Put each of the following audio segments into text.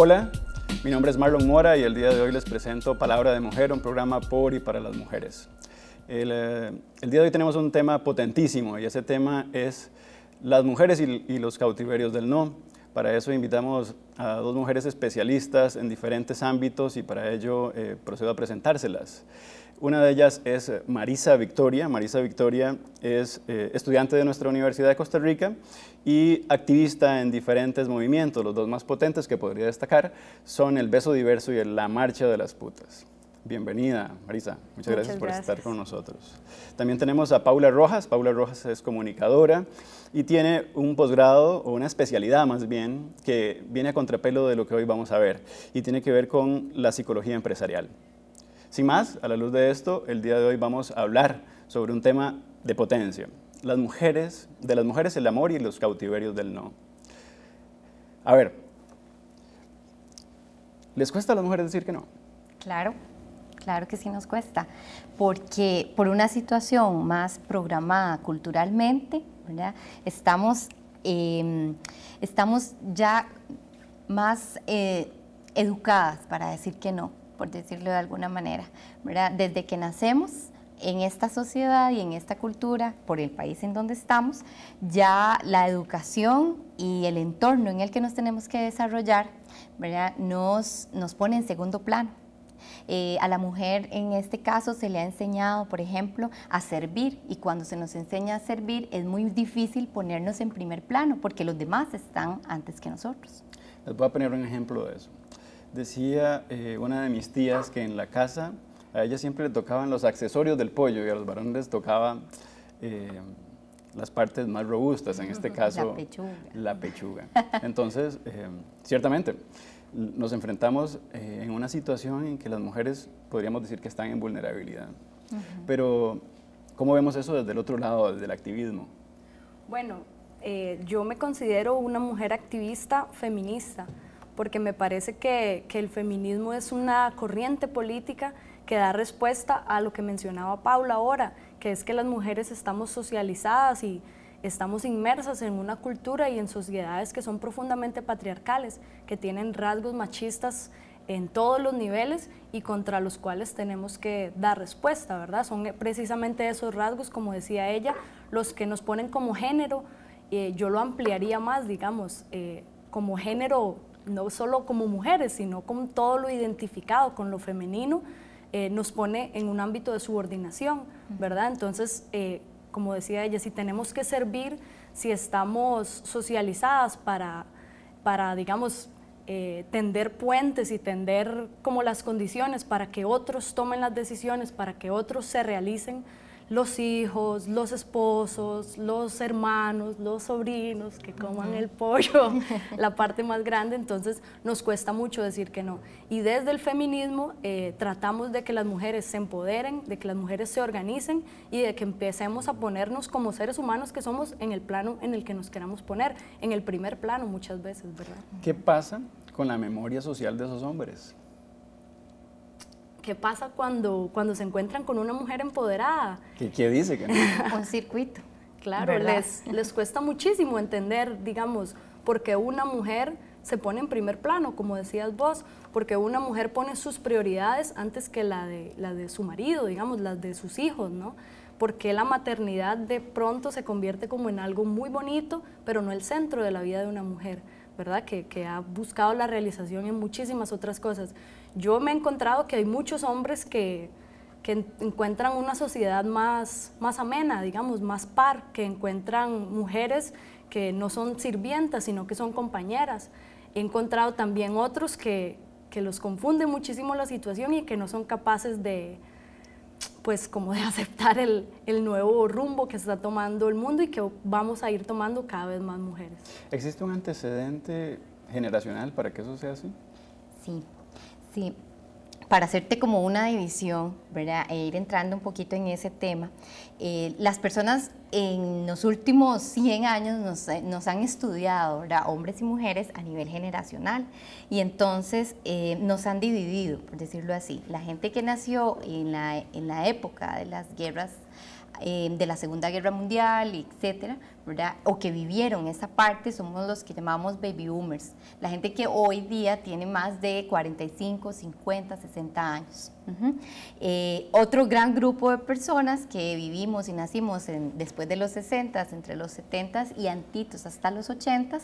Hola, mi nombre es Marlon Mora y el día de hoy les presento Palabra de Mujer, un programa por y para las mujeres. El, eh, día de hoy tenemos un tema potentísimo y ese tema es las mujeres y, y los cautiverios del no. Para eso invitamos a dos mujeres especialistas en diferentes ámbitos y para ello eh, procedo a presentárselas. Una de ellas es eh, Marisa Victoria. Marisa Victoria es eh, estudiante de nuestra Universidad de Costa Rica y activista en diferentes movimientos. Los dos más potentes que podría destacar son el beso diverso y la marcha de las putas. Bienvenida, Marisa. Muchas, gracias, por estar con nosotros. También tenemos a Paula Rojas. Paula Rojas es comunicadora y tiene un posgrado o una especialidad más bien que viene a contrapelo de lo que hoy vamos a ver y tiene que ver con la psicología empresarial. Sin más, a la luz de esto, el día de hoy vamos a hablar sobre un tema de potencia. Las mujeres, de las mujeres el amor y los cautiverios del no. A ver, ¿les cuesta a las mujeres decir que no? Claro claro que sí nos cuesta, porque por una situación más programada culturalmente, Estamos, em, estamos ya más eh, educadas para decir que no, por decirlo de alguna manera, Desde que nacemos en esta sociedad y en esta cultura, por el país en donde estamos, ya la educación y el entorno en el que nos tenemos que desarrollar, Nos, nos pone en segundo plano. Eh, a la mujer en este caso se le ha enseñado, por ejemplo, a servir y cuando se nos enseña a servir es muy difícil ponernos en primer plano porque los demás están antes que nosotros. Les voy a poner un ejemplo de eso. Decía eh, una de mis tías que en la casa a ella siempre le tocaban los accesorios del pollo y a los varones les tocaba... Eh, las partes más robustas, en este caso la pechuga. La pechuga. Entonces, ciertamente, nos enfrentamos eh, en una situación en que las mujeres podríamos decir que están en vulnerabilidad. Pero, ¿cómo vemos eso desde el otro lado, desde el activismo? Bueno, eh, yo me considero una mujer activista feminista, porque me parece que, que el feminismo es una corriente política que da respuesta a lo que mencionaba Paula ahora, que es que las mujeres estamos socializadas y Estamos inmersas en una cultura y en sociedades que son profundamente patriarcales, que tienen rasgos machistas en todos los niveles y contra los cuales tenemos que dar respuesta, ¿verdad? Son precisamente esos rasgos, como decía ella, los que nos ponen como género. Eh, yo lo ampliaría más, digamos, eh, como género, no solo como mujeres, sino con todo lo identificado, con lo femenino, eh, nos pone en un ámbito de subordinación, ¿verdad? Entonces, como decía ella, si tenemos que servir, si estamos socializadas para, digamos, eh, tender puentes y tender como las condiciones para que otros tomen las decisiones, para que otros se realicen, los hijos, los esposos, los hermanos, los sobrinos que coman el pollo, la parte más grande, entonces nos cuesta mucho decir que no. Y desde el feminismo eh, tratamos de que las mujeres se empoderen, de que las mujeres se organicen y de que empecemos a ponernos como seres humanos que somos en el plano en el que nos queramos poner, en el primer plano muchas veces, ¿verdad? ¿Qué pasa con la memoria social de esos hombres? ¿Qué pasa cuando, cuando se encuentran con una mujer empoderada? ¿Qué, qué dice? Un circuito. Claro, les, les cuesta muchísimo entender, digamos, por qué una mujer se pone en primer plano, como decías vos, porque una mujer pone sus prioridades antes que la de, la de su marido, digamos, las de sus hijos, ¿no? Porque la maternidad de pronto se convierte como en algo muy bonito, pero no el centro de la vida de una mujer, ¿verdad? Que, que ha buscado la realización en muchísimas otras cosas. Yo me he encontrado que hay muchos hombres que, que encuentran una sociedad más, más amena, digamos, más par, que encuentran mujeres que no son sirvientas, sino que son compañeras. He encontrado también otros que, que los confunde muchísimo la situación y que no son capaces de, pues como de aceptar el, el, nuevo rumbo que está tomando el mundo y que vamos a ir tomando cada vez más mujeres. ¿Existe un antecedente generacional para que eso sea así? Sí, Sí, para hacerte como una división, ¿verdad? E ir entrando un poquito en ese tema, eh, las personas en los últimos 100 años eh, nos, han estudiado, ¿verdad? Hombres y mujeres a nivel generacional. Y entonces eh, nos han dividido, por decirlo así. La gente que nació en la época de las guerras eh, de la Segunda Guerra Mundial, etcétera, O que vivieron esa parte, somos los que llamamos baby boomers, la gente que hoy día tiene más de 45, 50, 60 años. Eh, otro gran grupo de personas que vivimos y nacimos en, después de los 60, entre los 70 y antitos hasta los 80,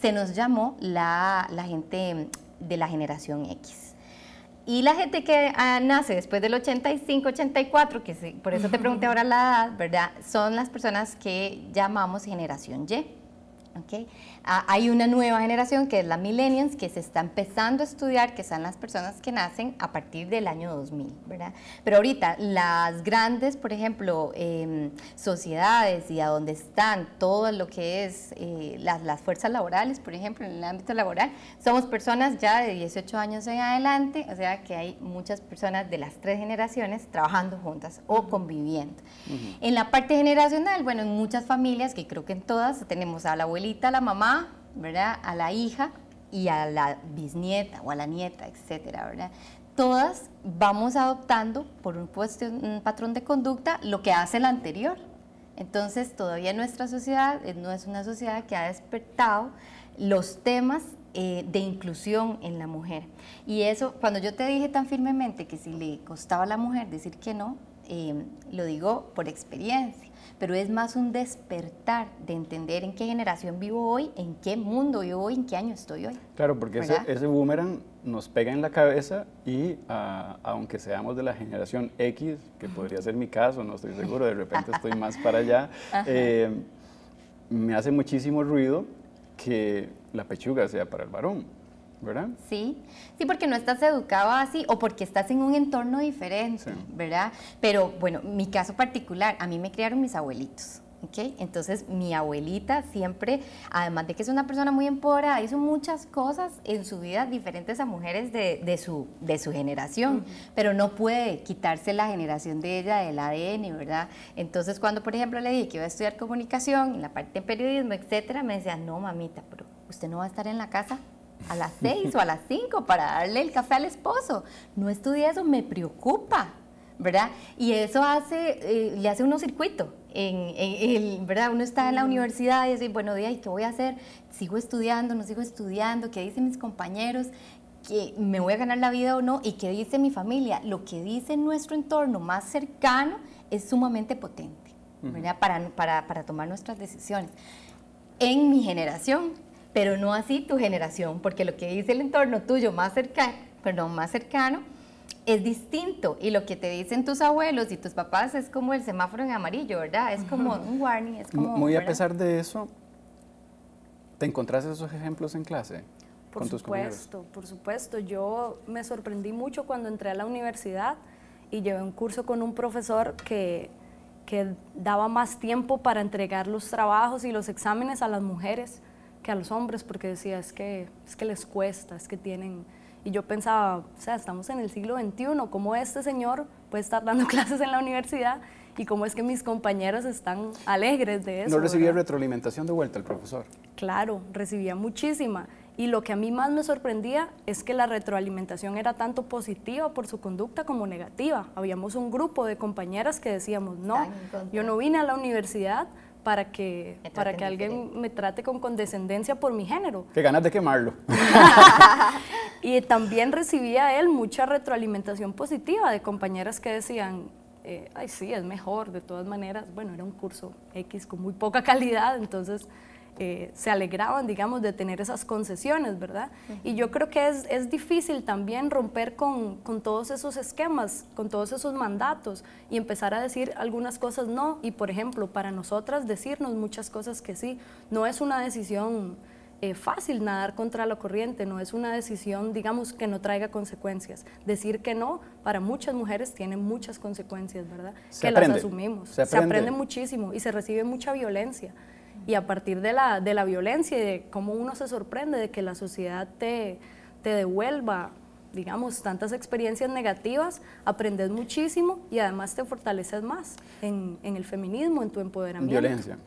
se nos llamó la gente de la generación X. Y la gente que ah, nace después del 85, 84, que por eso te pregunté ahora la edad, ¿verdad? Son las personas que llamamos generación Y. Ah, hay una nueva generación que es la millennials que se está empezando a estudiar, que son las personas que nacen a partir del año 2000, ¿verdad? Pero ahorita las grandes, por ejemplo, em, sociedades y a donde están todo lo que es eh, las, fuerzas laborales, por ejemplo, en el ámbito laboral, somos personas ya de 18 años en adelante, o sea que hay muchas personas de las tres generaciones trabajando juntas o conviviendo. En la parte generacional, bueno, en muchas familias, que creo que en todas, tenemos a la a la mamá, ¿verdad? A la hija y a la bisnieta o a la nieta, etcétera, ¿verdad? Todas vamos adoptando por un, un patrón de conducta lo que hace el anterior. Entonces, todavía nuestra sociedad eh, no es una sociedad que ha despertado los temas eh, de inclusión en la mujer. Y eso, cuando yo te dije tan firmemente que si le costaba a la mujer decir que no, eh, lo digo por experiencia pero es más un despertar de entender en qué generación vivo hoy, en qué mundo vivo hoy, en qué año estoy hoy. Claro, porque ese, boomerang nos pega en la cabeza y ah, aunque seamos de la generación X, que podría ser mi caso, no estoy seguro, de repente estoy más para allá, eh, me hace muchísimo ruido que la pechuga sea para el varón. ¿verdad? Sí, sí, porque no estás educado así o porque estás en un entorno diferente, ¿verdad? Pero bueno, mi caso particular, a mí me criaron mis abuelitos. ¿ok? Entonces mi abuelita siempre, además de que es una persona muy empoderada, hizo muchas cosas en su vida diferentes a mujeres de, su, generación, pero no puede quitarse la generación de ella del ADN, ¿verdad? Entonces cuando por ejemplo le dije que iba a estudiar comunicación, la parte de periodismo, etcétera, me decía, no mamita, pero usted no va a estar en la casa a las seis o a las 5 para darle el café al esposo. No estudia eso, me preocupa, ¿verdad? Y eso hace, eh, le hace uno circuito. En, ¿verdad? Uno está en la universidad y dice, bueno, día, ¿y qué voy a hacer? ¿Sigo estudiando? ¿No sigo estudiando? ¿Qué dicen mis compañeros? ¿Que ¿Me voy a ganar la vida o no? ¿Y qué dice mi familia? Lo que dice nuestro entorno más cercano es sumamente potente, ¿verdad? para, para, para tomar nuestras decisiones. En mi generación, pero no así tu generación, porque lo que dice el entorno tuyo más cercano, perdón, más cercano, es distinto y lo que te dicen tus abuelos y tus papás es como el semáforo en amarillo, ¿verdad? Es como un warning, es Muy a pesar de eso, ¿te encontraste esos ejemplos en clase? Por supuesto, por supuesto. Yo me sorprendí mucho cuando entré a la universidad y llevé un curso con un profesor que, que daba más tiempo para entregar los trabajos y los exámenes a las mujeres a los hombres, porque decía, es que, es que les cuesta, es que tienen... Y yo pensaba, o sea, estamos en el siglo XXI, ¿cómo este señor puede estar dando clases en la universidad y cómo es que mis compañeros están alegres de eso? ¿No recibía retroalimentación de vuelta el profesor? Claro, recibía muchísima. Y lo que a mí más me sorprendía es que la retroalimentación era tanto positiva por su conducta como negativa. Habíamos un grupo de compañeras que decíamos, no, yo no vine a la universidad para que, para que alguien me trate con condescendencia por mi género. Qué ganas de quemarlo. y también recibía él mucha retroalimentación positiva de compañeras que decían, eh, ay sí, es mejor, de todas maneras, bueno, era un curso X con muy poca calidad, entonces eh, se alegraban, digamos, de tener esas concesiones, ¿verdad? Y yo creo que es, difícil también romper con, todos esos esquemas, con todos esos mandatos y empezar a decir algunas cosas no. Y, por ejemplo, para nosotras decirnos muchas cosas que sí, no es una decisión... Eh, fácil nadar contra la corriente, no es una decisión, digamos, que no traiga consecuencias. Decir que no, para muchas mujeres, tiene muchas consecuencias, ¿verdad? que las asumimos. se aprende. muchísimo y se recibe mucha violencia y a partir de la, de la violencia y de cómo uno se sorprende de que la sociedad te, te devuelva, digamos, tantas experiencias negativas, aprendes muchísimo y además te fortaleces más en, en el feminismo, en tu empoderamiento. Violencia.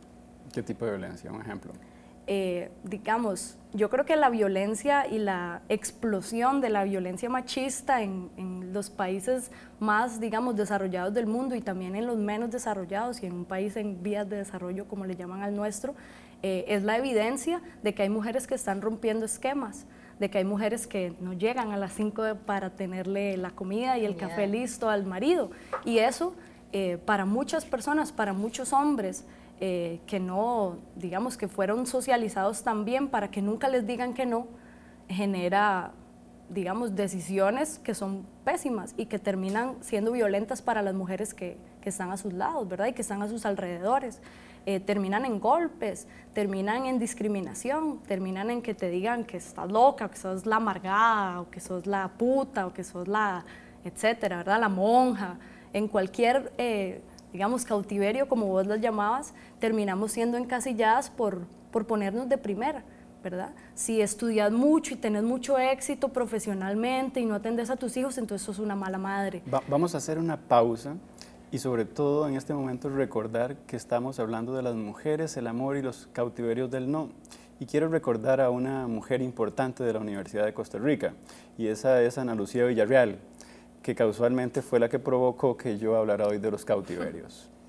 ¿Qué tipo de violencia? Un ejemplo. Eh, digamos, yo creo que la violencia y la explosión de la violencia machista en, en los países más, digamos, desarrollados del mundo y también en los menos desarrollados y en un país en vías de desarrollo como le llaman al nuestro, eh, es la evidencia de que hay mujeres que están rompiendo esquemas de que hay mujeres que no llegan a las 5 para tenerle la comida y el café listo al marido. Y eso eh, para muchas personas, para muchos hombres eh, que no, digamos, que fueron socializados también para que nunca les digan que no, genera digamos, decisiones que son pésimas y que terminan siendo violentas para las mujeres que, que están a sus lados, ¿verdad? Y que están a sus alrededores. Eh, terminan en golpes, terminan en discriminación, terminan en que te digan que estás loca, que sos la amargada, o que sos la puta, o que sos la, etcétera, ¿verdad? La monja. En cualquier, eh, digamos, cautiverio, como vos las llamabas, terminamos siendo encasilladas por, por ponernos de primera. Si estudias mucho y tenés mucho éxito profesionalmente y no atendes a tus hijos, entonces sos una mala madre. vamos a hacer una pausa y sobre todo en este momento recordar que estamos hablando de las mujeres, el amor y los cautiverios del no. Y quiero recordar a una mujer importante de la Universidad de Costa Rica, y esa es Ana Lucía Villarreal, que casualmente fue la que provocó que yo hablara hoy de los cautiverios.